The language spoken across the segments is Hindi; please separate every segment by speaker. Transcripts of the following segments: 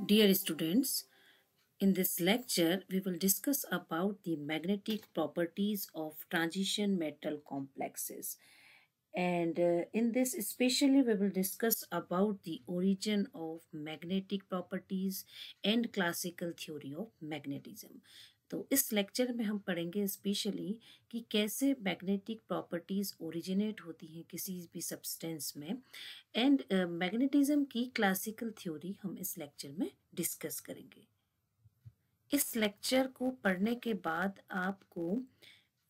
Speaker 1: Dear students, in this lecture we will discuss about the magnetic properties of transition metal complexes and uh, in this especially we will discuss about the origin of magnetic properties and classical theory of magnetism तो इस लेक्चर में हम पढ़ेंगे स्पेशली कि कैसे मैग्नेटिक प्रॉपर्टीज़ ओरिजिनेट होती हैं किसी भी सब्सटेंस में एंड मैग्नेटिज्म uh, की क्लासिकल थ्योरी हम इस लेक्चर में डिस्कस करेंगे इस लेक्चर को पढ़ने के बाद आपको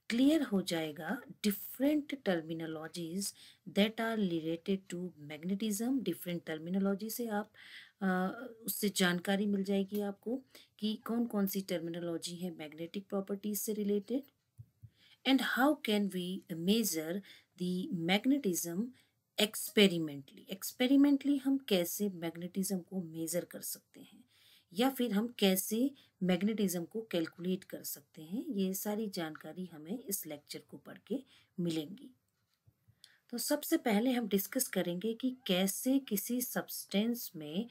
Speaker 1: क्लियर हो जाएगा different terminologies that are related to magnetism different terminology से आप उससे जानकारी मिल जाएगी आपको कि कौन कौन सी टर्मिनोलॉजी है मैग्नेटिक प्रॉपर्टीज से related and how can we measure the magnetism experimentally experimentally हम कैसे मैग्नेटिज्म को मेज़र कर सकते हैं या फिर हम कैसे मैग्नेटिज्म को कैलकुलेट कर सकते हैं ये सारी जानकारी हमें इस लेक्चर को पढ़ के मिलेंगी तो सबसे पहले हम डिस्कस करेंगे कि कैसे किसी सब्सटेंस में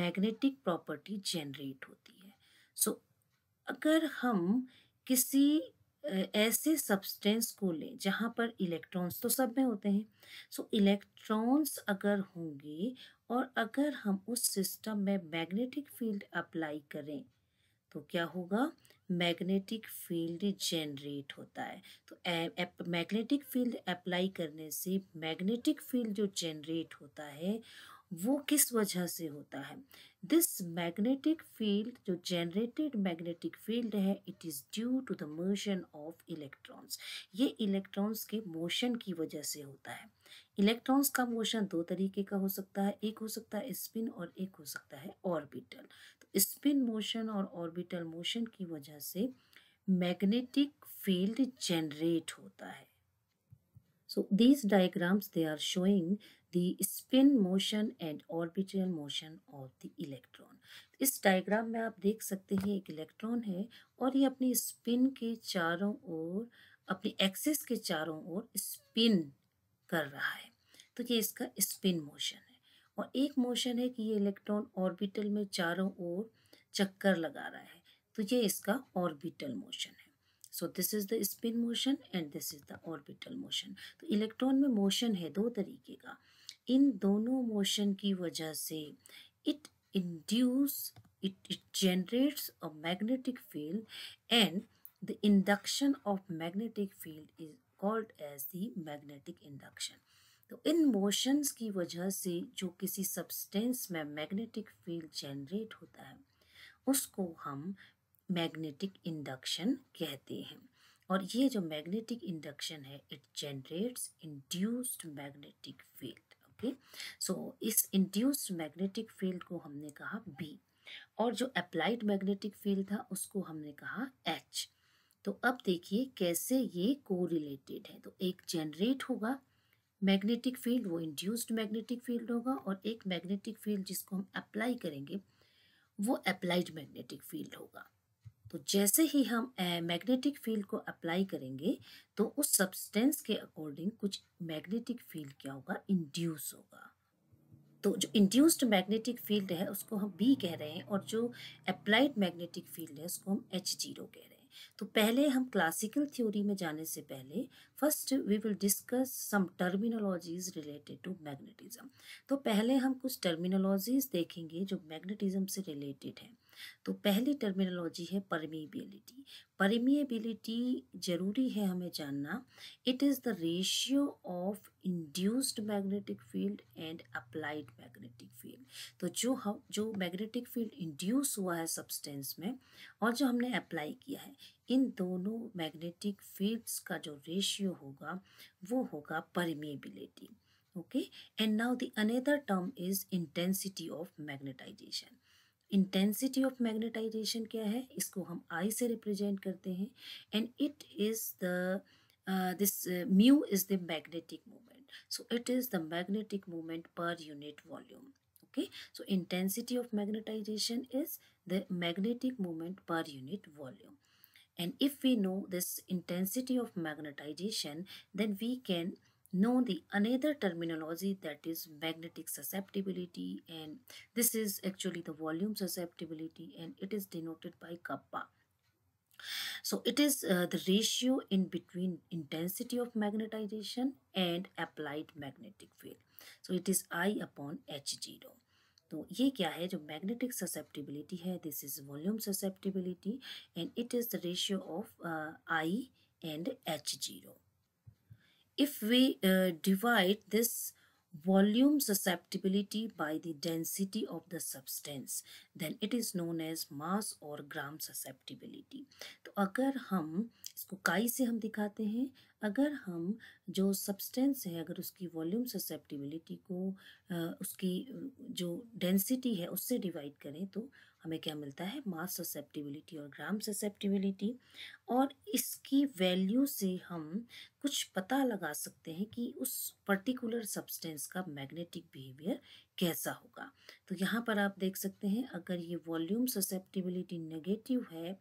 Speaker 1: मैग्नेटिक प्रॉपर्टी जनरेट होती है सो so, अगर हम किसी ऐसे सब्सटेंस को लें जहाँ पर इलेक्ट्रॉन्स तो सब में होते हैं सो so, इलेक्ट्रॉन्स अगर होंगे और अगर हम उस सिस्टम में मैग्नेटिक फील्ड अप्लाई करें तो क्या होगा मैग्नेटिक फील्ड जनरेट होता है तो मैग्नेटिक फील्ड अप्लाई करने से मैग्नेटिक फील्ड जो जनरेट होता है वो किस वजह से होता है दिस मैग्नेटिक फील्ड जो जेनरेटेड मैग्नेटिक फील्ड है it is due to the motion of electrons ये इलेक्ट्रॉन्स के मोशन की वजह से होता है इलेक्ट्रॉन्स का मोशन दो तरीके का हो सकता है एक हो सकता है स्पिन और एक हो सकता है ऑर्बिटल तो स्पिन मोशन और ऑर्बिटल मोशन की वजह से मैग्नेटिक फील्ड जनरेट होता है so these diagrams they are showing the spin motion and orbital motion of the electron इस डायग्राम में आप देख सकते हैं एक इलेक्ट्रॉन है और ये अपनी स्पिन के चारों ओर अपनी एक्सिस के चारों ओर स्पिन कर रहा है तो ये इसका स्पिन मोशन है और एक मोशन है कि ये इलेक्ट्रॉन ऑर्बिटल में चारों ओर चक्कर लगा रहा है तो ये इसका ऑर्बिटल मोशन है so this is the spin motion and this is the orbital motion तो इलेक्ट्रॉन में मोशन है दो तरीके का इन दोनों मोशन की वजह से it induce it it generates a magnetic field and the induction of magnetic field is called as the magnetic induction तो इन मोशंस की वजह से जो किसी सब्सटेंस में मैग्नेटिक फील्ड जनरेट होता है उसको हम मैग्नेटिक इंडक्शन कहते हैं और ये जो मैग्नेटिक इंडक्शन है it generates induced magnetic field okay so इस इंड्यूस्ड मैग्नेटिक फील्ड को हमने कहा बी और जो अप्लाइड मैग्नेटिक फील्ड था उसको हमने कहा एच तो अब देखिए कैसे ये कोरिलेटेड है तो एक जनरेट होगा मैग्नेटिक फील्ड वो इंड्यूस्ड मैग्नेटिक फील्ड होगा और एक मैग्नेटिक फील्ड जिसको हम अप्लाई करेंगे वो अप्लाइड मैग्नेटिक फील्ड होगा तो जैसे ही हम मैग्नेटिक फील्ड को अप्लाई करेंगे तो उस सब्सटेंस के अकॉर्डिंग कुछ मैग्नेटिक फील्ड क्या होगा इंड्यूस होगा तो जो इंड्यूस्ड मैग्नेटिक फील्ड है उसको हम बी कह रहे हैं और जो अप्लाइड मैग्नेटिक फील्ड है उसको हम एच जीरो कह रहे हैं तो पहले हम क्लासिकल थ्योरी में जाने से पहले first we will discuss some terminologies related to magnetism तो पहले हम कुछ टर्मिनोलॉजीज देखेंगे जो मैग्नेटिज्म से रिलेटेड हैं तो पहली टर्मिनोलॉजी है परमिबिलिटी परमिबिलिटी ज़रूरी है हमें जानना it is the ratio of induced magnetic field and applied magnetic field तो जो हम जो मैग्नेटिक फील्ड इंड्यूस हुआ है सब्सटेंस में और जो हमने अप्लाई किया है इन दोनों मैग्नेटिक फील्ड्स का जो रेशियो होगा वो होगा permeability okay and now the another term is intensity of magnetization intensity of magnetization क्या है इसको हम आई से रिप्रेजेंट करते हैं and it is the this mu is the magnetic moment so it is the magnetic moment per unit volume okay so intensity of magnetization is the magnetic moment per unit volume and if we know this intensity of magnetization then we can know the another terminology that is magnetic susceptibility and this is actually the volume susceptibility and it is denoted by kappa so it is uh, the ratio in between intensity of magnetization and applied magnetic field so it is i upon h0 तो ये क्या है जो मैग्नेटिक ससेप्टिबिलिटी है this is volume susceptibility and it is the ratio of I and H zero if we uh, divide this volume susceptibility by the density of the substance then it is known as mass or gram susceptibility तो अगर हम इसको काई से हम दिखाते हैं अगर हम जो सब्सटेंस है अगर उसकी वॉल्यूम ससेप्टिबिलिटी को उसकी जो डेंसिटी है उससे डिवाइड करें तो हमें क्या मिलता है मास ससेप्टिबिलिटी और ग्राम ससेप्टिबिलिटी और इसकी वैल्यू से हम कुछ पता लगा सकते हैं कि उस पर्टिकुलर सब्सटेंस का मैग्नेटिक बिहेवियर कैसा होगा तो यहाँ पर आप देख सकते हैं अगर ये वॉल्यूम ससेप्टिबिलिटी नेगेटिव है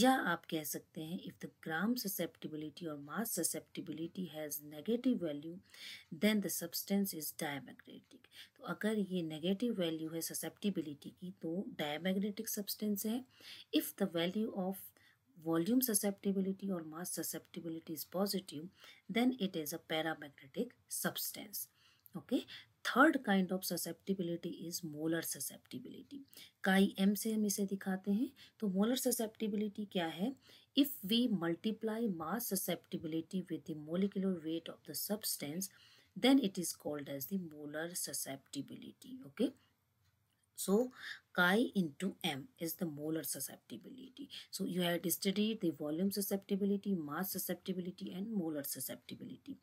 Speaker 1: या आप कह सकते हैं इफ़ द ग्राम ससेप्टिबिलिटी और mass susceptibility has negative value then the substance is diamagnetic तो अगर ये नेगेटिव वैल्यू है ससेप्टिबिलिटी की तो डायमैग्नेटिक सब्सटेंस है if the value of volume susceptibility और mass susceptibility is positive then it is a paramagnetic substance okay third kind of susceptibility is molar susceptibility chi M से हम इसे दिखाते हैं तो मोलर ससेप्टिबिलिटी क्या है if we multiply mass susceptibility with the molecular weight of the substance then it is called as the molar susceptibility okay So chi into m is the molar susceptibility. So you had studied the volume susceptibility, mass susceptibility and molar susceptibility.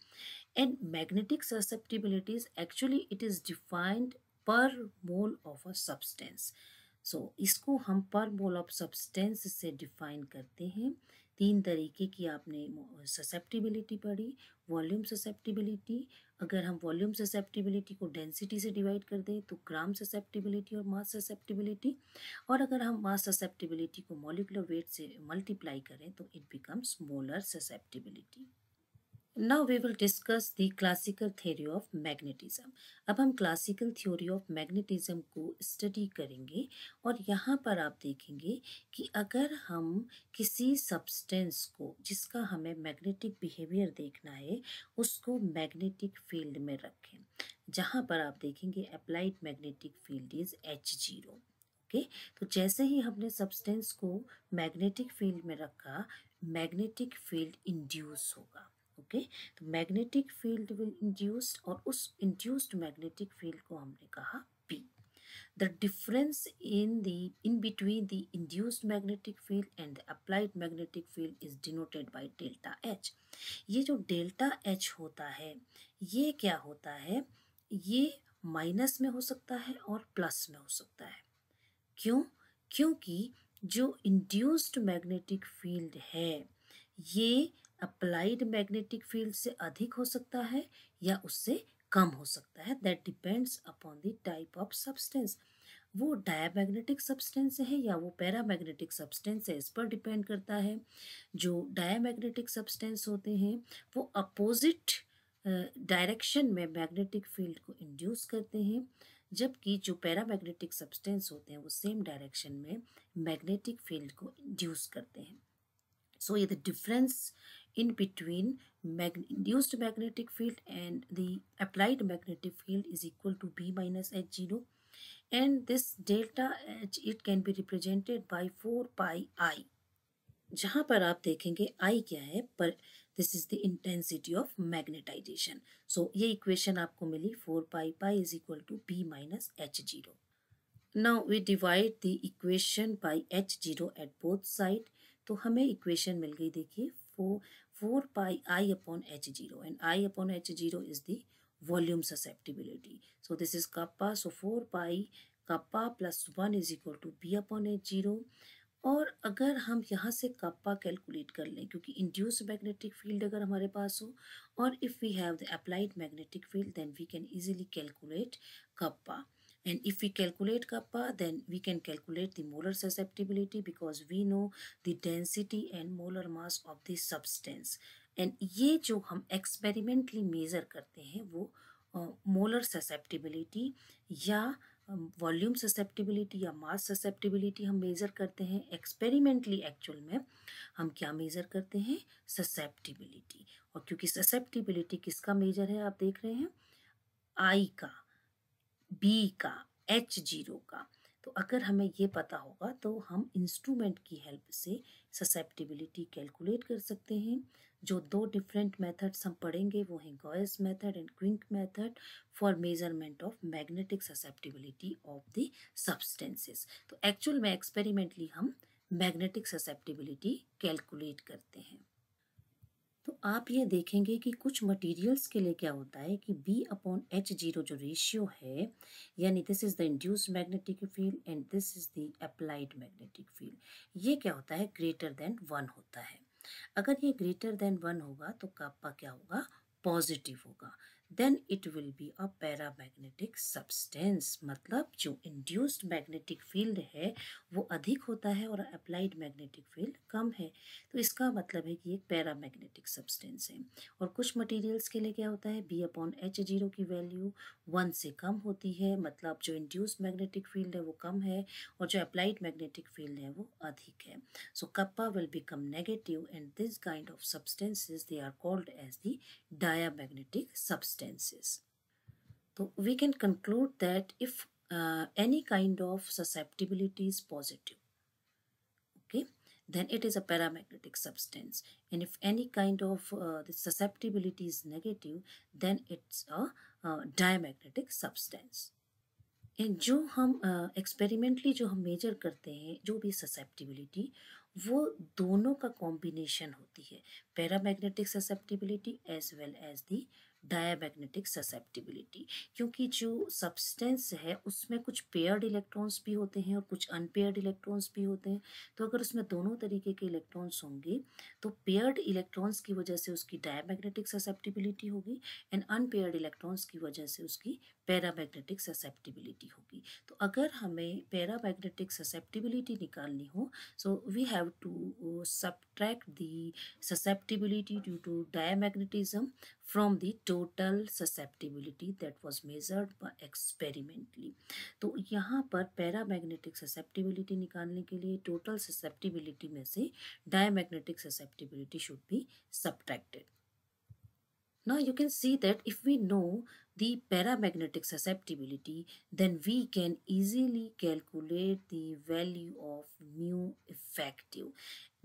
Speaker 1: And magnetic susceptibility is actually it is defined per mole of a substance. So so, इसको हम पर मोल ऑफ सब्सटेंस से डिफाइन करते हैं तीन तरीके की आपने ससेप्टिबिलिटी पढ़ी वॉल्यूम ससेप्टिबिलिटी अगर हम वॉल्यूम ससेप्टिबिलिटी को डेंसिटी से डिवाइड कर दें तो ग्राम ससेप्टिबिलिटी और मास ससेप्टिबिलिटी और अगर हम मास ससेप्टिबिलिटी को मॉलिकुलर वेट से मल्टीप्लाई करें तो it becomes molar susceptibility Now we will discuss the classical theory of magnetism. अब हम classical theory of magnetism को study करेंगे और यहाँ पर आप देखेंगे कि अगर हम किसी substance को जिसका हमें magnetic behavior देखना है उसको magnetic field में रखें जहाँ पर आप देखेंगे applied magnetic field is H zero okay तो जैसे ही हमने substance को magnetic field में रखा magnetic field induce होगा ओके तो मैग्नेटिक फील्ड विल इंड्यूस्ड और उस इंड्यूस्ड मैग्नेटिक फील्ड को हमने कहा P the difference in the in between the induced magnetic field and the applied magnetic field is denoted by delta H ये जो डेल्टा एच होता है ये क्या होता है ये माइनस में हो सकता है और प्लस में हो सकता है क्यों क्योंकि जो इंड्यूस्ड मैग्नेटिक फील्ड है ये अप्लाइड मैग्नेटिक फील्ड से अधिक हो सकता है या उससे कम हो सकता है that depends upon the type of substance वो डायमैग्नेटिक सब्सटेंस है या वो पैरामैग्नेटिक सब्सटेंस है इस पर डिपेंड करता है जो डायमैग्नेटिक सब्सटेंस होते हैं वो अपोजिट डायरेक्शन में मैग्नेटिक फील्ड को इंड्यूस करते हैं जबकि जो पैरामैग्नेटिक सब्सटेंस होते हैं वो सेम डायरेक्शन में मैग्नेटिक फील्ड को इंड्यूस करते हैं सो ये the difference in between mag induced magnetic field and the applied magnetic field is equal to B minus h zero, and this delta H it can be represented by four pi I जहाँ पर आप देखेंगे I क्या है पर this is the intensity of magnetization so ये इक्वेशन आपको मिली four pi pi is equal to B minus H zero now we divide the equation by H zero at both side तो हमें इक्वेशन मिल गई देखिए four 4 pi I upon H0 and I upon H0 is the volume susceptibility. So this is kappa. So 4 pi kappa plus 1 is equal to B upon H0. और अगर हम यहाँ से कप्पा कैलकुलेट कर लें क्योंकि इंड्यूस मैग्नेटिक फील्ड अगर हमारे पास हो और if we have the applied magnetic field then we can easily calculate kappa and if we calculate kappa then we can calculate the molar susceptibility because we know the density and molar mass of the substance and ये जो हम एक्सपेरिमेंटली मेज़र करते हैं वो molar susceptibility ya volume susceptibility या मास ससेप्टिबिलिटी हम मेज़र करते हैं एक्सपेरिमेंटली एक्चुअल में हम क्या मेज़र करते हैं ससेप्टिबिलिटी और क्योंकि ससेप्टिबिलिटी किसका मेजर है आप देख रहे हैं आई का बी का एच जीरो का तो अगर हमें ये पता होगा तो हम इंस्ट्रूमेंट की हेल्प से ससेप्टिबिलिटी कैलकुलेट कर सकते हैं जो दो डिफरेंट मेथड्स हम पढ़ेंगे वो हैं Gouy's method and Quincke method for measurement of magnetic susceptibility of the substances तो एक्चुअल में एक्सपेरिमेंटली हम मैग्नेटिक ससेप्टिबिलिटी कैलकुलेट करते हैं तो आप ये देखेंगे कि कुछ मटेरियल्स के लिए क्या होता है कि बी अपॉन एच जीरो जो रेशियो है यानी this is the induced magnetic field and this is the applied magnetic field ये क्या होता है ग्रेटर देन वन होता है अगर ये ग्रेटर देन वन होगा तो कापा क्या होगा पॉजिटिव होगा then it will be a para paramagnetic substance मतलब जो इंड्यूस्ड मैग्नेटिक फील्ड है वो अधिक होता है और अप्लाइड मैग्नेटिक फील्ड कम है तो इसका मतलब है कि एक पैरा मैग्नेटिक सब्सटेंस है और कुछ मटेरियल्स के लिए क्या होता है बी अपॉन एच जीरो की वैल्यू वन से कम होती है मतलब जो इंड्यूस्ड मैग्नेटिक फील्ड है वो कम है और जो अप्लाइड मैग्नेटिक फील्ड है वो अधिक है so kappa will become negative and this kind of substances they are called as the diamagnetic substance substances. We can conclude that if uh, any kind of susceptibility is positive, okay, then it is a paramagnetic substance. And if any kind of uh, the susceptibility is negative, then it's a uh, diamagnetic substance. And जो हम एक्सपेरिमेंटली uh, जो हम मेजर करते हैं जो भी ससेप्टिबिलिटी वो दोनों का कॉम्बिनेशन होती है paramagnetic susceptibility as well as the diamagnetic susceptibility क्योंकि जो सब्सटेंस है उसमें कुछ पेयर्ड इलेक्ट्रॉन्स भी होते हैं और कुछ अनपेयर्ड इलेक्ट्रॉन्स भी होते हैं तो अगर उसमें दोनों तरीके के इलेक्ट्रॉन्स होंगे तो पेयर्ड इलेक्ट्रॉन्स की वजह से उसकी डायामैग्नेटिक ससेप्टिबिलिटी होगी एंड अनपेयर्ड इलेक्ट्रॉन्स की वजह से उसकी पैरामैग्नेटिक ससेप्टिबिलिटी होगी तो अगर हमें पैरामैग्नेटिक ससेप्टिबिलिटी निकालनी हो so we have to subtract the susceptibility due to diamagnetism from the total susceptibility that was measured by experimentally तो यहाँ पर पैरामैग्नेटिक ससेप्टिबिलिटी निकालने के लिए टोटल ससेप्टिबिलिटी में से diamagnetic susceptibility should be subtracted now you can see that if we know the paramagnetic susceptibility, then we can easily calculate the value of mu effective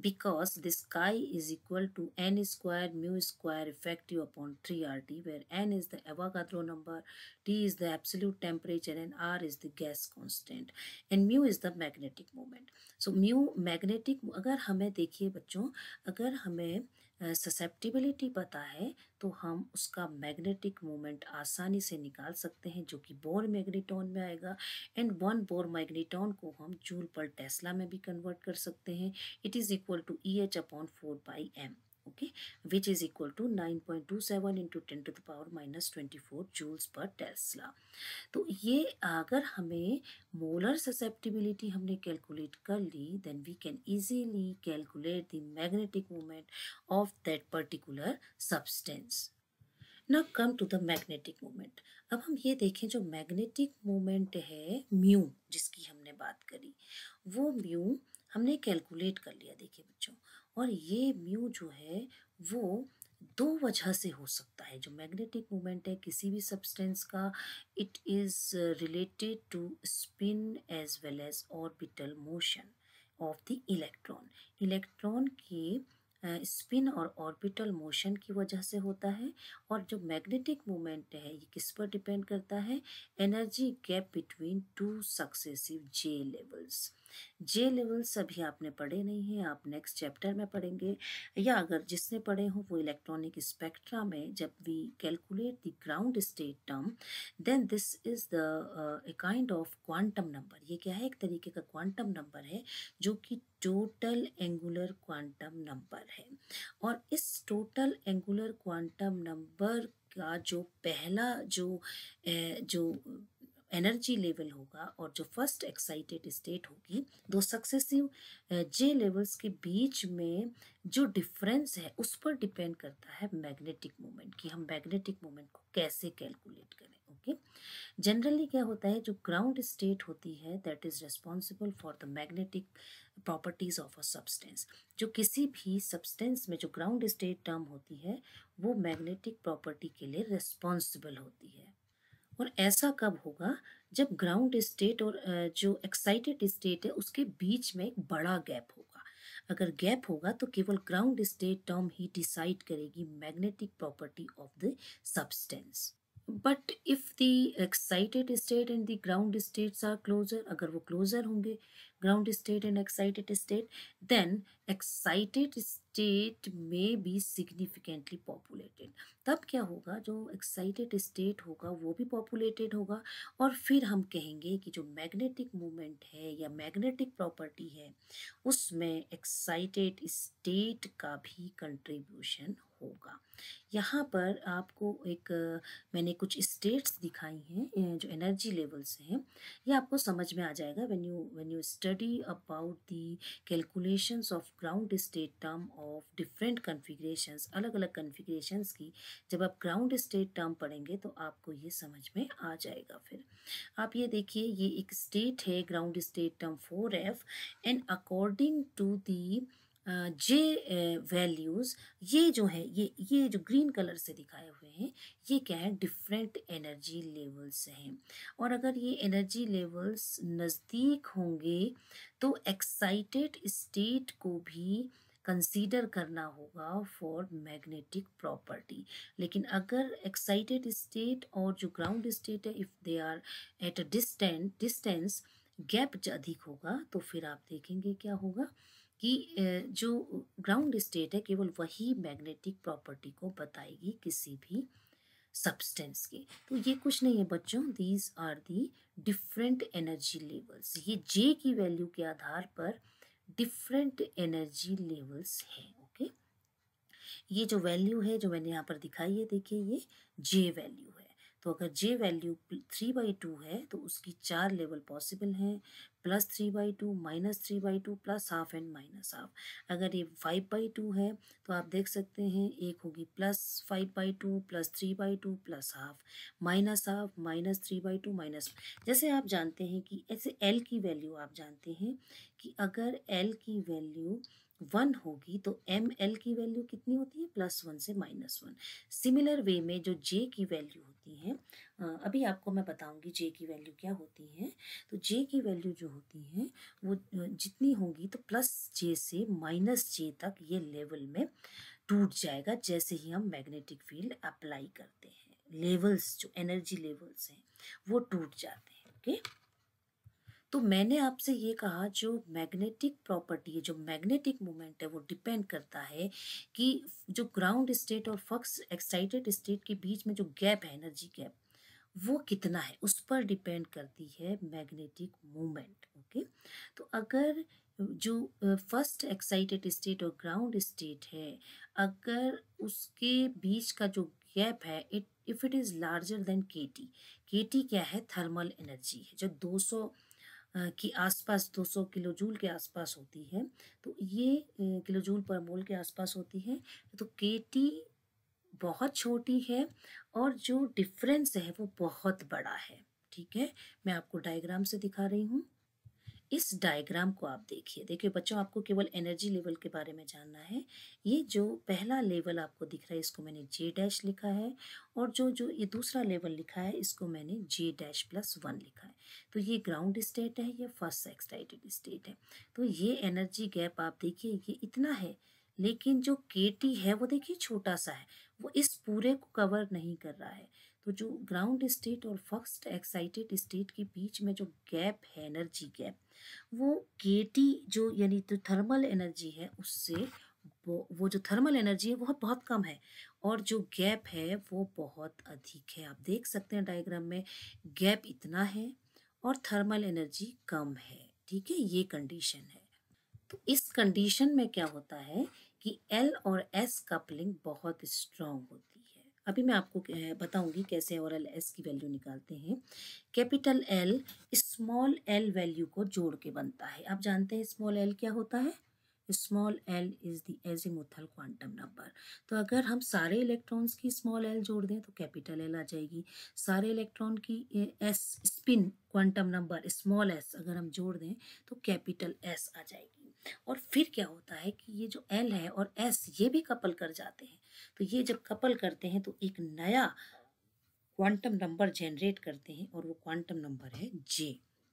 Speaker 1: because this chi is equal to n square mu square effective upon 3RT where n is the Avogadro number, T is the absolute temperature and R is the gas constant and mu is the magnetic moment. So mu magnetic agar hame dekhiye bachcho agar hame susceptibility पता है तो हम उसका मैग्नेटिक मोमेंट आसानी से निकाल सकते हैं जो कि बोर मैग्नेटॉन में आएगा एंड वन बोर मैग्नेटॉन को हम जूल पर टेस्ला में भी कन्वर्ट कर सकते हैं it is equal to E H upon four by M okay which is equal to 9.27 into 10 to the power minus 24 joules per tesla तो ये अगर हमें मोलर ससेप्टिबिलिटी हमने कैलकुलेट कर ली then we can easily calculate the magnetic moment of that particular substance ना come to the magnetic moment अब हम ये देखें जो मैग्नेटिक मोमेंट है म्यू जिसकी हमने बात करी वो म्यू हमने कैलकुलेट कर लिया देखिए बच्चों और ये म्यू जो है वो दो वजह से हो सकता है जो मैग्नेटिक मोमेंट है किसी भी सब्सटेंस का it is related to spin as well as orbital motion of the electron electron के स्पिन और ऑर्बिटल मोशन की वजह से होता है और जो मैग्नेटिक मोमेंट है ये किस पर डिपेंड करता है energy gap between two successive J levels J level सभी आपने पढ़े नहीं हैं आप नेक्स्ट चैप्टर में पढ़ेंगे या अगर जिसने पढ़े हों वो इलेक्ट्रॉनिक स्पेक्ट्रा में जब we calculate the ground state term then this is the a kind of quantum number ये क्या है एक तरीके का क्वांटम नंबर है जो कि टोटल एंगुलर क्वांटम नंबर है और इस टोटल एंगुलर क्वांटम नंबर का जो पहला जो जो एनर्जी लेवल होगा और जो फर्स्ट एक्साइटेड स्टेट होगी दो सक्सेसिव जे लेवल्स के बीच में जो डिफरेंस है उस पर डिपेंड करता है मैग्नेटिक मोमेंट कि हम मैग्नेटिक मोमेंट को कैसे कैलकुलेट करें ओके जनरली क्या होता है जो ग्राउंड स्टेट होती है that is responsible for the magnetic properties of a substance जो किसी भी सब्सटेंस में जो ग्राउंड स्टेट टर्म होती है वो मैग्नेटिक प्रॉपर्टी के लिए रिस्पॉन्सिबल होती है और ऐसा कब होगा जब ग्राउंड स्टेट और जो एक्साइटेड स्टेट है उसके बीच में एक बड़ा गैप होगा अगर गैप होगा तो केवल ग्राउंड स्टेट टर्म ही डिसाइड करेगी magnetic property of the substance but if the excited state and the ground states are closer अगर वो क्लोजर होंगे ground state and excited state then excited state may be significantly populated तब क्या होगा जो excited state होगा वो भी populated होगा और फिर हम कहेंगे कि जो magnetic moment है या magnetic property है उसमें excited state का भी contribution होगा यहाँ पर आपको एक मैंने कुछ स्टेट्स दिखाई हैं जो एनर्जी लेवल्स हैं ये आपको समझ में आ जाएगा when you when you study about the calculations of ground state term of different configurations अलग अलग कन्फिग्रेशंस की जब आप ग्राउंड स्टेट टर्म पढ़ेंगे तो आपको ये समझ में आ जाएगा फिर आप ये देखिए ये एक स्टेट है ground state term four F and according to the J values ये जो है ये ये जो ग्रीन कलर से दिखाए हुए हैं ये क्या है डिफरेंट एनर्जी लेवल्स हैं और अगर ये एनर्जी लेवल्स नज़दीक होंगे तो एक्साइटेड स्टेट को भी कंसीडर करना होगा फॉर मैग्नेटिक प्रॉपर्टी लेकिन अगर एक्साइटेड स्टेट और जो ग्राउंड स्टेट है if they are at a distant distance gap अधिक होगा तो फिर आप देखेंगे क्या होगा कि जो ग्राउंड स्टेट है केवल वही मैग्नेटिक प्रॉपर्टी को बताएगी किसी भी सब्सटेंस की तो ये कुछ नहीं है बच्चों these are the different energy levels ये जे की वैल्यू के आधार पर डिफरेंट एनर्जी लेवल्स हैं ओके ये जो वैल्यू है जो मैंने यहाँ पर दिखाई है देखिए ये जे वैल्यू है तो अगर J value three by two है तो उसकी चार लेवल पॉसिबल हैं plus three by two minus three by two plus half and minus half अगर ये फाइव बाई टू है तो आप देख सकते हैं एक होगी plus five by two plus three by two plus half minus half minus three by two minus जैसे आप जानते हैं कि ऐसे एल की वैल्यू आप जानते हैं कि अगर एल की वैल्यू वन होगी तो एम एल की वैल्यू कितनी होती है प्लस वन से माइनस वन सिमिलर वे में जो जे की वैल्यू होती है अभी आपको मैं बताऊंगी जे की वैल्यू क्या होती है तो जे की वैल्यू जो होती है वो जितनी होगी तो प्लस जे से माइनस जे तक ये लेवल में टूट जाएगा जैसे ही हम मैग्नेटिक फील्ड अप्लाई करते हैं लेवल्स जो एनर्जी लेवल्स हैं वो टूट जाते हैं ओके okay? तो मैंने आपसे ये कहा जो मैग्नेटिक प्रॉपर्टी है जो मैग्नेटिक मोमेंट है वो डिपेंड करता है कि जो ग्राउंड स्टेट और फक्स एक्साइटेड स्टेट के बीच में जो गैप है एनर्जी गैप वो कितना है उस पर डिपेंड करती है मैग्नेटिक मोमेंट ओके तो अगर जो फर्स्ट एक्साइटेड स्टेट और ग्राउंड स्टेट है अगर उसके बीच का जो गैप है it if it is larger then K T K T क्या है थर्मल एनर्जी है जो 200 के आसपास 200 किलो जूल के आसपास होती है तो ये किलो जूल पर मोल के आसपास होती है तो के टी बहुत छोटी है और जो डिफरेंस है वो बहुत बड़ा है ठीक है मैं आपको डायग्राम से दिखा रही हूँ इस डायग्राम को आप देखिए देखिए बच्चों आपको केवल एनर्जी लेवल के बारे में जानना है ये जो पहला लेवल आपको दिख रहा है इसको मैंने जे डैश लिखा है और जो जो ये दूसरा लेवल लिखा है इसको मैंने जे डैश प्लस वन लिखा है तो ये ग्राउंड स्टेट है ये फर्स्ट एक्साइटेड स्टेट है तो ये एनर्जी गैप आप देखिए ये इतना है लेकिन जो के टी है वो देखिए छोटा सा है वो इस पूरे को कवर नहीं कर रहा है तो जो ग्राउंड स्टेट और फर्स्ट एक्साइटेड स्टेट के बीच में जो गैप है एनर्जी गैप वो के जो यानी जो थर्मल एनर्जी है उससे वो वो जो थर्मल एनर्जी है वह बहुत कम है और जो गैप है वो बहुत अधिक है आप देख सकते हैं डायग्राम में गैप इतना है और थर्मल एनर्जी कम है ठीक है ये कंडीशन है तो इस कंडीशन में क्या होता है कि एल और एस कपलिंग बहुत स्ट्रांग होती है अभी मैं आपको बताऊंगी कैसे और एल एस की वैल्यू निकालते हैं capital L small L value को जोड़ के बनता है आप जानते हैं स्मॉल एल क्या होता है small L is the azimuthal quantum number तो अगर हम सारे इलेक्ट्रॉन्स की स्मॉल एल जोड़ दें तो कैपिटल एल आ जाएगी सारे इलेक्ट्रॉन की S spin quantum number small S अगर हम जोड़ दें तो कैपिटल एस आ जाएगी और फिर क्या होता है कि ये जो एल है और एस ये भी कपल कर जाते हैं तो ये जब कपल करते हैं तो एक नया क्वांटम नंबर जनरेट करते हैं और वो क्वांटम नंबर है जे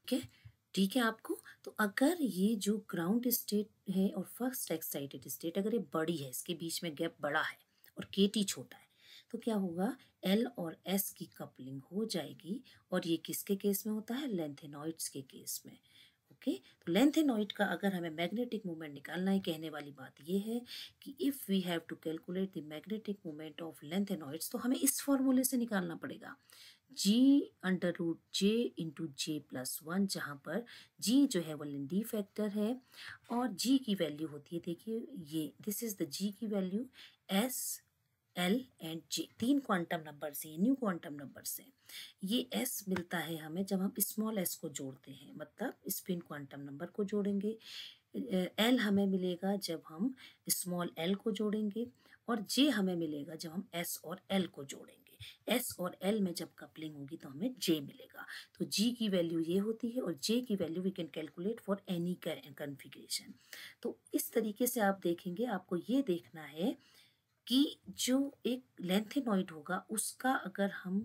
Speaker 1: ठीक है ठीक है आपको तो अगर ये जो ग्राउंड स्टेट है और फर्स्ट एक्साइटेड स्टेट अगर ये बड़ी है इसके बीच में गैप बड़ा है और के टी छोटा है तो क्या होगा एल और एस की कपलिंग हो जाएगी और ये किसके केस में होता है लेंथेनॉइड्स के केस में ओके तो लेंथेनोइड का अगर हमें मैग्नेटिक मोमेंट निकालना है कहने वाली बात यह है कि if we have to calculate the magnetic moment of lanthanoids तो हमें इस फॉर्मूले से निकालना पड़ेगा g under root J into J plus one जहाँ पर जी जो है वो डी फैक्टर है और जी की वैल्यू होती है देखिए ये दिस इज़ द जी की value S L and J तीन क्वांटम नंबर्स हैं न्यू क्वांटम नंबर्स हैं ये एस मिलता है हमें जब हम स्मॉल एस को जोड़ते हैं मतलब स्पिन क्वांटम नंबर को जोड़ेंगे एल हमें मिलेगा जब हम स्मॉल एल को जोड़ेंगे और जे हमें मिलेगा जब हम एस और एल को जोड़ेंगे एस और एल में जब कपलिंग होगी तो हमें जे मिलेगा तो जी की वैल्यू ये होती है और जे की value we can calculate for any configuration तो इस तरीके से आप देखेंगे आपको ये देखना है कि जो एक लेंथेनॉइड होगा उसका अगर हम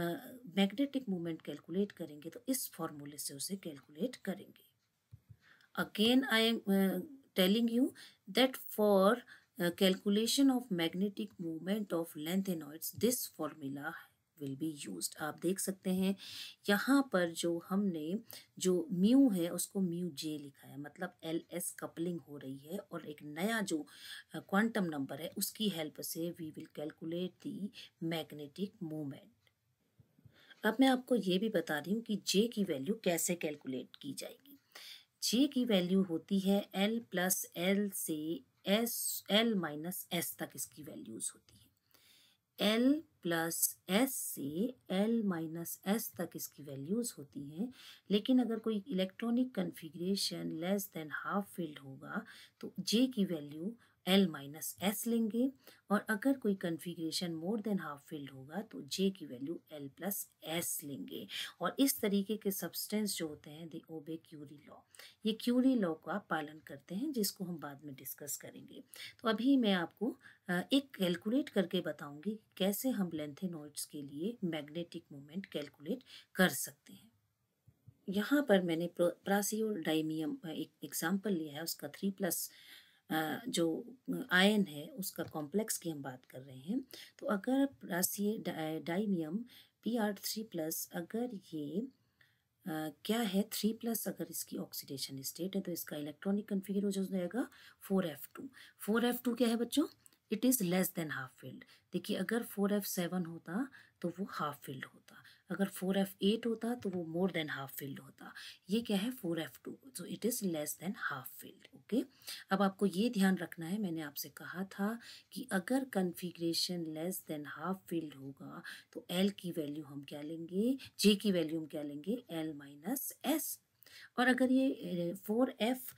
Speaker 1: मैग्नेटिक मोमेंट कैलकुलेट करेंगे तो इस फॉर्मूले से उसे कैलकुलेट करेंगे again I am telling you that for calculation of magnetic moment of lanthanoids this formula will be use आप देख सकते हैं यहाँ पर जो हमने जो म्यू है उसको म्यू जे लिखा है मतलब एल एस कपलिंग हो रही है और एक नया जो क्वांटम नंबर है उसकी हेल्प से we will calculate the magnetic moment अब मैं आपको ये भी बता रही हूँ कि जे की वैल्यू कैसे कैलकुलेट की जाएगी जे की वैल्यू होती है एल प्लस एल से एस एल माइनस एस तक इसकी वैल्यूज होती है एल प्लस एस से एल माइनस एस तक इसकी वैल्यूज़ होती हैं लेकिन अगर कोई electronic configuration less than half filled होगा तो जे की वैल्यू एल माइनस एस लेंगे और अगर कोई configuration more than half filled होगा तो जे की वैल्यू एल प्लस एस लेंगे और इस तरीके के सब्सटेंस जो होते हैं दे ओबे क्यूरी लॉ ये क्यूरी लॉ का पालन करते हैं जिसको हम बाद में डिस्कस करेंगे तो अभी मैं आपको एक कैलकुलेट करके बताऊंगी कैसे हम लेंथेनोइड्स के लिए मैग्नेटिक मोमेंट कैलकुलेट कर सकते हैं यहाँ पर मैंने प्रासियोडाइमियम एक एग्जाम्पल लिया है उसका थ्री प्लस जो आयन है उसका कॉम्प्लेक्स की हम बात कर रहे हैं तो अगर praseodymium P R three plus अगर ये Uh, क्या है थ्री प्लस अगर इसकी ऑक्सीडेशन स्टेट है तो इसका इलेक्ट्रॉनिक कन्फिगर हो जाएगा four F two four F two क्या है बच्चों it is less than half field देखिए अगर फोर एफ सेवन होता तो वो हाफ फील्ड होता अगर फोर एफ एट होता तो वो मोर देन हाफ फिल्ड होता ये क्या है four F two so it is less than half filled okay अब आपको ये ध्यान रखना है मैंने आपसे कहा था कि अगर configuration less than half filled होगा तो एल की वैल्यू हम क्या लेंगे जे की वैल्यू हम क्या लेंगे एल माइनस एस और अगर ये फोर एफ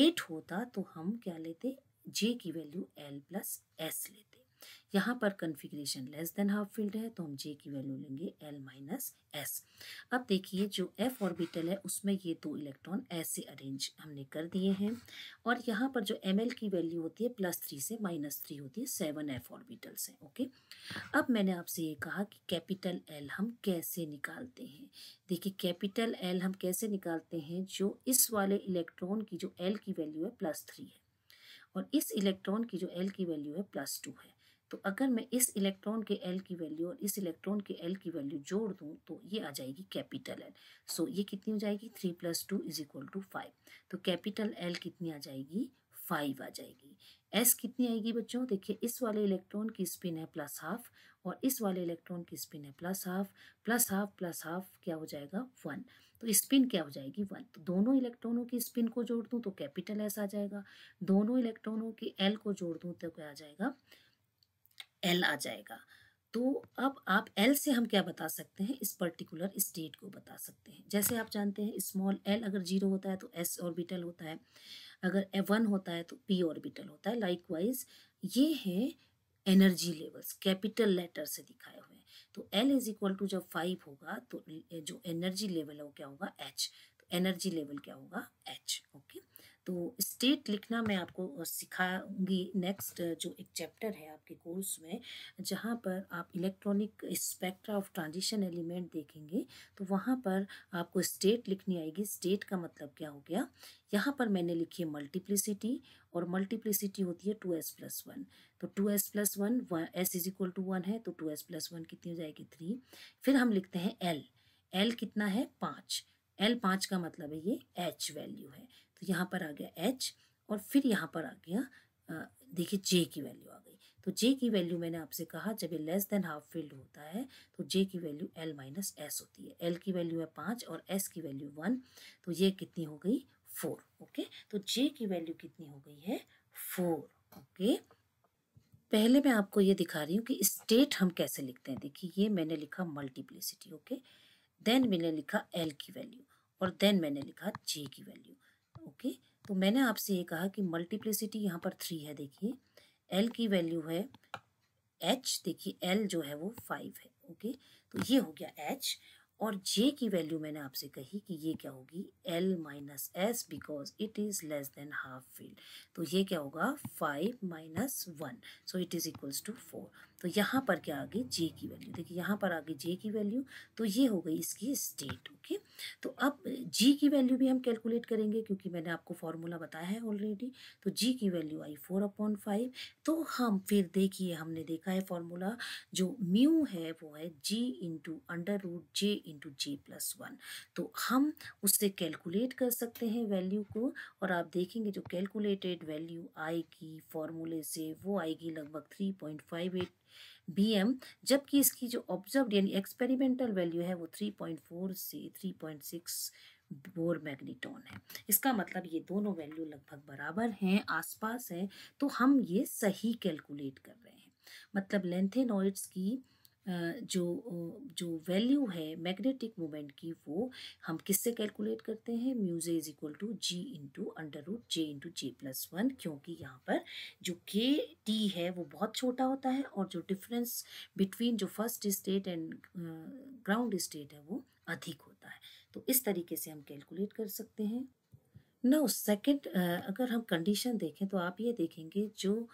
Speaker 1: एट होता तो हम क्या लेते जे की वैल्यू एल प्लस एस लेते यहाँ पर configuration less than half field है तो हम जे की वैल्यू लेंगे एल माइनस एस अब देखिए जो एफ ऑर्बिटल है उसमें ये दो इलेक्ट्रॉन ऐसे अरेंज हमने कर दिए हैं और यहाँ पर जो एम की वैल्यू होती है प्लस थ्री से माइनस थ्री होती है सेवन एफ ऑर्बिटल्स हैं ओके अब मैंने आपसे ये कहा कि कैपिटल एल हम कैसे निकालते हैं देखिए कैपिटल एल हम कैसे निकालते हैं जो इस वाले इलेक्ट्रॉन की जो एल की वैल्यू है प्लस थ्री है और इस इलेक्ट्रॉन की जो एल की वैल्यू है प्लस टू है तो अगर मैं इस इलेक्ट्रॉन के एल की वैल्यू और इस इलेक्ट्रॉन के एल की वैल्यू जोड़ दूँ तो ये आ जाएगी कैपिटल एल सो ये कितनी हो जाएगी three plus two is equal to five तो कैपिटल एल कितनी आ जाएगी फाइव आ जाएगी एस कितनी आएगी बच्चों देखिए इस वाले इलेक्ट्रॉन की स्पिन है प्लस हाफ और इस वाले इलेक्ट्रॉन की स्पिन है plus half plus half plus half क्या हो जाएगा वन तो स्पिन क्या हो जाएगी वन तो दोनों इलेक्ट्रॉनों की स्पिन को जोड़ दूँ तो कैपिटल एस आ जाएगा दोनों इलेक्ट्रॉनों के एल को जोड़ दूँ तो क्या आ जाएगा एल आ जाएगा तो अब आप एल से हम क्या बता सकते हैं इस पर्टिकुलर स्टेट को बता सकते हैं जैसे आप जानते हैं स्मॉल एल अगर जीरो होता है तो एस ऑर्बिटल होता है अगर वन होता है तो पी ऑर्बिटल होता है लाइकवाइज ये है एनर्जी लेवल्स कैपिटल लेटर से दिखाए हुए हैं तो एल इज इक्वल टू जब फाइव होगा तो जो एनर्जी लेवल है वो क्या होगा एच तो एनर्जी लेवल क्या होगा एच ओके तो स्टेट लिखना मैं आपको सिखाऊंगी नेक्स्ट जो एक चैप्टर है आपके कोर्स में जहाँ पर आप electronic spectra of transition element देखेंगे तो वहाँ पर आपको स्टेट लिखनी आएगी स्टेट का मतलब क्या हो गया यहाँ पर मैंने लिखी है मल्टीप्लिसिटी और मल्टीप्लिसिटी होती है टू एस प्लस वन तो two S plus one S is equal to one है तो टू एस प्लस वन कितनी हो जाएगी थ्री फिर हम लिखते हैं एल एल कितना है पाँच एल पाँच का मतलब है ये एच वैल्यू है तो यहाँ पर आ गया एच और फिर यहाँ पर आ गया देखिए जे की वैल्यू आ गई तो जे की वैल्यू मैंने आपसे कहा जब ये लेस देन हाफ फील्ड होता है तो जे की वैल्यू एल माइनस एस होती है एल की वैल्यू है पाँच और एस की वैल्यू वन तो ये कितनी हो गई फोर ओके तो जे की वैल्यू कितनी हो गई है फोर ओके पहले मैं आपको ये दिखा रही हूँ कि स्टेट हम कैसे लिखते हैं देखिए ये मैंने लिखा मल्टीप्लिसिटी ओके देन मैंने लिखा एल की वैल्यू और देन मैंने लिखा जे की वैल्यू ओके तो मैंने आपसे ये कहा कि मल्टीप्लिसिटी यहाँ पर थ्री है देखिए एल की वैल्यू है एच देखिए एल जो है वो फाइव है ओके तो ये हो गया एच और जे की वैल्यू मैंने आपसे कही कि ये क्या होगी L minus S because it is less than half field तो ये क्या होगा five minus one so it is equals to four तो यहाँ पर क्या आ गई जे की वैल्यू देखिए यहाँ पर आ गई जे की वैल्यू तो ये हो गई इसकी स्टेट ओके तो अब जी की वैल्यू भी हम कैलकुलेट करेंगे क्योंकि मैंने आपको फॉर्मूला बताया है ऑलरेडी तो जी की वैल्यू आई फोर अपॉन फाइव तो हम फिर देखिए हमने देखा है फॉर्मूला जो म्यू है वो है G into under root J into J plus one तो हम उससे कैलकुलेट कर सकते हैं वैल्यू को और आप देखेंगे जो कैलकुलेटेड वैल्यू आएगी फॉर्मूले से वो आएगी लगभग three point five eight B M जबकि इसकी जो ऑब्जर्व यानी एक्सपेरिमेंटल वैल्यू है वो थ्री पॉइंट फोर से three point six Bohr magneton है इसका मतलब ये दोनों वैल्यू लगभग बराबर हैं आसपास हैं तो हम ये सही कैलकुलेट कर रहे हैं मतलब लेंथेनॉइड्स की जो जो वैल्यू है मैग्नेटिक मोमेंट की वो हम किससे कैलकुलेट करते हैं mu J is equal to G into under root J into J plus one क्योंकि यहाँ पर जो के टी है वो बहुत छोटा होता है और जो डिफरेंस बिटवीन जो first state and ground state है वो अधिक होता है तो इस तरीके से हम कैलकुलेट कर सकते हैं नो सेकेंड अगर हम कंडीशन देखें तो आप ये देखेंगे जो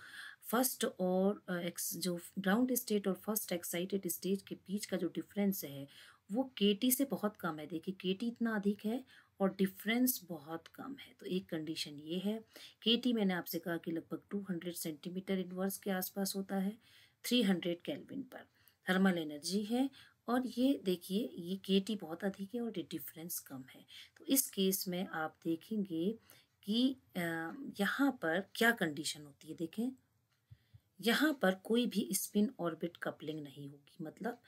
Speaker 1: फर्स्ट और एक्स जो ग्राउंड स्टेट और फर्स्ट एक्साइटेड स्टेट के बीच का जो डिफरेंस है वो के से बहुत कम है देखिए के इतना अधिक है और डिफरेंस बहुत कम है तो एक कंडीशन ये है के मैंने आपसे कहा कि लगभग 200 सेंटीमीटर इनवर्स के आसपास होता है 300 केल्विन पर थर्मल एनर्जी है और ये देखिए ये के बहुत अधिक है और ये डिफरेंस कम है तो इस केस में आप देखेंगे कि यहाँ पर क्या कंडीशन होती है देखें यहाँ पर कोई भी स्पिन ऑर्बिट कपलिंग नहीं होगी मतलब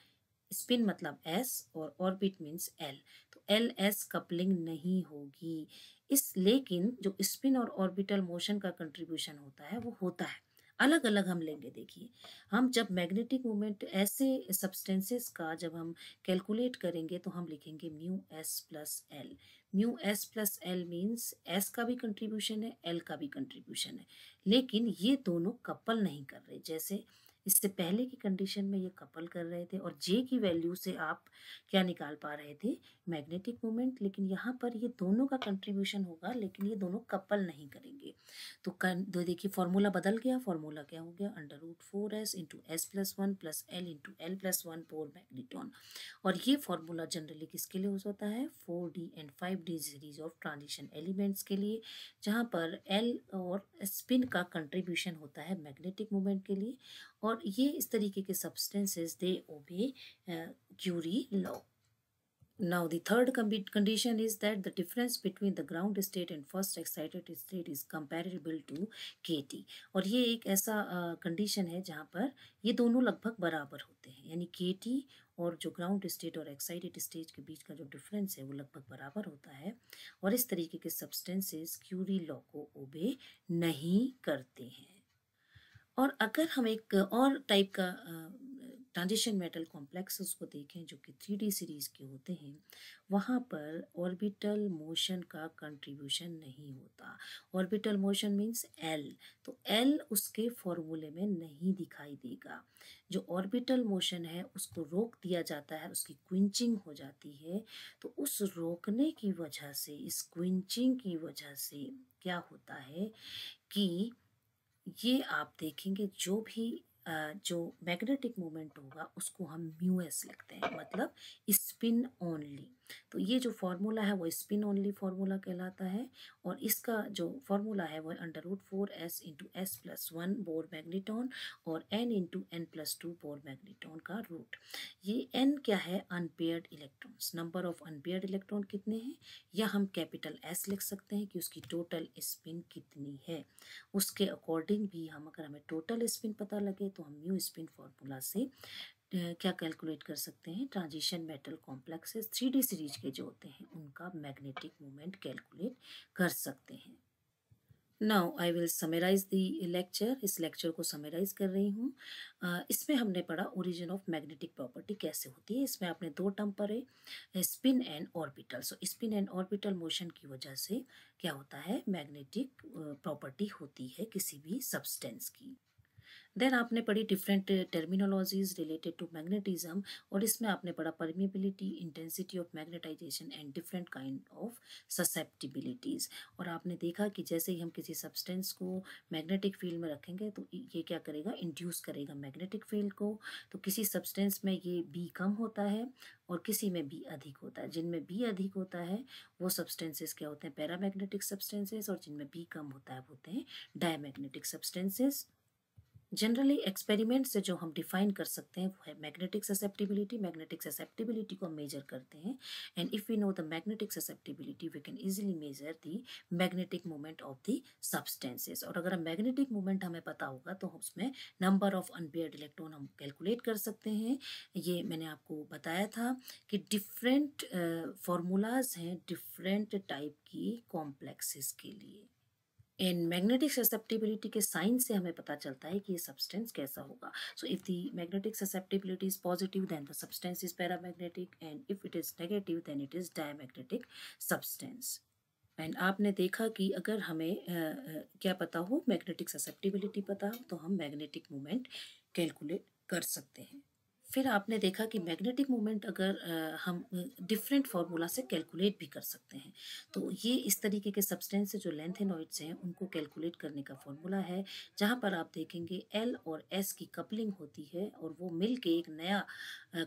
Speaker 1: स्पिन मतलब एस और ऑर्बिट मीन्स एल तो एल एस कपलिंग नहीं होगी इस लेकिन जो स्पिन और ऑर्बिटल मोशन का कंट्रीब्यूशन होता है वो होता है अलग अलग हम लेंगे देखिए हम जब मैग्नेटिक मोमेंट ऐसे सब्सटेंसेस का जब हम कैलकुलेट करेंगे तो हम लिखेंगे mu S plus L mu S plus L means S का भी कंट्रीब्यूशन है एल का भी कंट्रीब्यूशन है लेकिन ये दोनों कपल नहीं कर रहे जैसे इससे पहले की कंडीशन में ये कपल कर रहे थे और जे की वैल्यू से आप क्या निकाल पा रहे थे मैग्नेटिक मोमेंट लेकिन यहाँ पर ये दोनों का कंट्रीब्यूशन होगा लेकिन ये दोनों कपल नहीं करेंगे तो कन तो देखिए फॉर्मूला बदल गया फॉर्मूला क्या हो गया under root four S into S plus one plus L into L plus one Bohr magneton और ये फार्मूला जनरली किसके लिए यूज़ होता है four D and five D series of transition elements के लिए जहाँ पर एल और स्पिन का कंट्रीब्यूशन होता है मैग्नेटिक मोमेंट के लिए और ये इस तरीके के substances they obey Curie law now the condition is that the difference between the ground state and first excited state is comparable to K T और ये एक ऐसा कंडीशन uh, है जहाँ पर ये दोनों लगभग बराबर होते हैं यानी टी और जो ग्राउंड स्टेट और एक्साइटेड स्टेज के बीच का जो डिफरेंस है वो लगभग बराबर होता है और इस तरीके के सब्सटेंसेज क्यूरी लॉ को ओबे नहीं करते हैं और अगर हम एक और टाइप का ट्रांजिशन मेटल कॉम्प्लेक्स उसको देखें जो कि थ्री डी सीरीज़ के होते हैं वहाँ पर ऑर्बिटल मोशन का कंट्रीब्यूशन नहीं होता ऑर्बिटल मोशन मींस एल तो एल उसके फॉर्मूले में नहीं दिखाई देगा जो ऑर्बिटल मोशन है उसको रोक दिया जाता है उसकी क्विंचिंग हो जाती है तो उस रोकने की वजह से इस क्विंचिंग की वजह से क्या होता है कि ये आप देखेंगे जो भी जो मैग्नेटिक मोमेंट होगा उसको हम म्यू एस लिखते हैं मतलब स्पिन ओनली तो ये जो फार्मूला है वो स्पिन ओनली फार्मूला कहलाता है और इसका जो फार्मूला है वो under root four S into S plus one Bohr magneton और N into N plus two Bohr magneton का रूट ये एन क्या है unpaired electrons number of unpaired electron कितने हैं या हम कैपिटल एस लिख सकते हैं कि उसकी टोटल स्पिन कितनी है उसके अकॉर्डिंग भी हम अगर हमें टोटल स्पिन पता लगे तो हम न्यू स्पिन फार्मूला से क्या कैलकुलेट कर सकते हैं transition metal complexes three D series के जो होते हैं उनका मैग्नेटिक मोमेंट कैलकुलेट कर सकते हैं now I will summarise the lecture इस लेक्चर को समराइज कर रही हूँ इसमें हमने पढ़ा ओरिजिन ऑफ मैग्नेटिक प्रॉपर्टी कैसे होती है इसमें आपने दो टर्म पढ़े spin and orbital so spin and orbital motion की वजह से क्या होता है मैग्नेटिक प्रॉपर्टी होती है किसी भी सब्सटेंस की देन आपने पढ़ी different terminologies related to magnetism और इसमें आपने पढ़ा permeability intensity of magnetisation and different kind of susceptibilities और आपने देखा कि जैसे ही हम किसी सब्सटेंस को मैग्नेटिक फील्ड में रखेंगे तो ये क्या करेगा इंड्यूस करेगा मैग्नेटिक फील्ड को तो किसी सब्सटेंस में ये बी कम होता है और किसी में बी अधिक होता है जिनमें बी अधिक होता है वो सब्सटेंसेस क्या होते हैं पैरामैग्नेटिक सब्सटेंसेस और जिनमें बी कम होता है वो होते हैं डायमैग्नेटिक सब्सटेंसेस जनरली एक्सपेरिमेंट से जो हम डिफाइन कर सकते हैं वो है मैग्नेटिक ससेप्टिबिलिटी मैग्नेटिक ससेप्टिबिलिटी को हम मेजर करते हैं and if we know the magnetic susceptibility we can easily measure the magnetic moment of the substances और अगर मैग्नेटिक मोमेंट हमें पता होगा तो उसमें नंबर ऑफ अनपेयर इलेक्ट्रॉन हम कैलकुलेट कर सकते हैं ये मैंने आपको बताया था कि डिफरेंट फार्मूलाज uh, हैं डिफरेंट टाइप की कॉम्प्लेक्सेस के लिए एंड मैग्नेटिक ससेप्टिबिलिटी के साइन से हमें पता चलता है कि ये सब्सटेंस कैसा होगा so if the magnetic susceptibility is positive then the substance is paramagnetic and if it is negative then it is diamagnetic substance and आपने देखा कि अगर हमें आ, क्या पता हो मैग्नेटिक ससेप्टिबिलिटी पता हो तो हम मैग्नेटिक मोमेंट कैलकुलेट कर सकते हैं फिर आपने देखा कि मैग्नेटिक मोमेंट अगर हम डिफरेंट फार्मूला से कैलकुलेट भी कर सकते हैं तो ये इस तरीके के सब्सटेंस जो लेंथेनॉइड्स हैं उनको कैलकुलेट करने का फार्मूला है जहाँ पर आप देखेंगे एल और एस की कपलिंग होती है और वो मिल के एक नया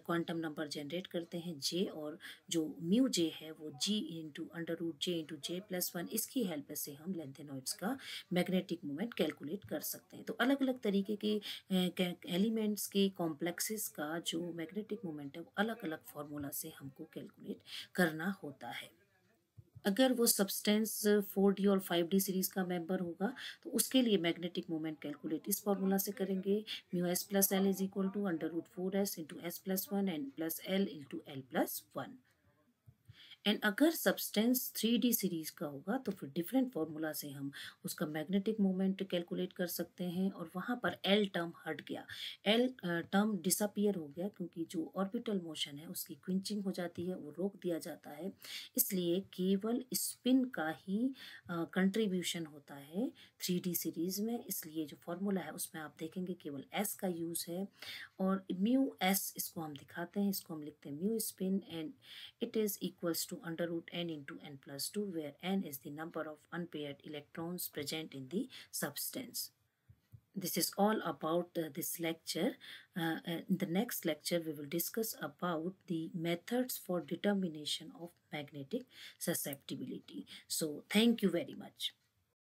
Speaker 1: क्वांटम नंबर जनरेट करते हैं जे और जो म्यू जे है वो G into under root J into J plus one इसकी हेल्प से हम लेंथेनोइड्स का मैग्नेटिक मोमेंट कैलकुलेट कर सकते हैं तो अलग अलग तरीके के एलिमेंट्स के कॉम्प्लेक्सेस का जो मैग्नेटिक मोमेंट है वो अलग अलग फार्मूला से हमको कैलकुलेट करना होता है अगर वो सब्सटेंस फोर डी और फाइव डी सीरीज़ का मेंबर होगा तो उसके लिए मैग्नेटिक मोमेंट कैलकुलेट इस फॉर्मूला से करेंगे mu S plus L is equal to under root four S into S plus one and plus L into L plus one and अगर सब्सटेंस थ्री डी सीरीज का होगा तो फिर डिफरेंट फार्मूला से हम उसका मैग्नेटिक मोमेंट कैलकुलेट कर सकते हैं और वहाँ पर एल टर्म हट गया एल टर्म डिसअपियर हो गया क्योंकि जो ऑर्बिटल मोशन है उसकी क्विंचिंग हो जाती है वो रोक दिया जाता है इसलिए केवल स्पिन का ही कंट्रीब्यूशन होता है थ्री सीरीज़ में इसलिए जो फॉर्मूला है उसमें आप देखेंगे केवल एस का यूज़ है और म्यू एस इसको हम दिखाते हैं इसको हम लिखते हैं mu spin and it is equals to under root n into n plus 2 where n is the number of unpaired electrons present in the substance. This is all about uh, this lecture. Uh, uh in the next lecture, we will discuss about the methods for determination of magnetic susceptibility. So, thank you very much.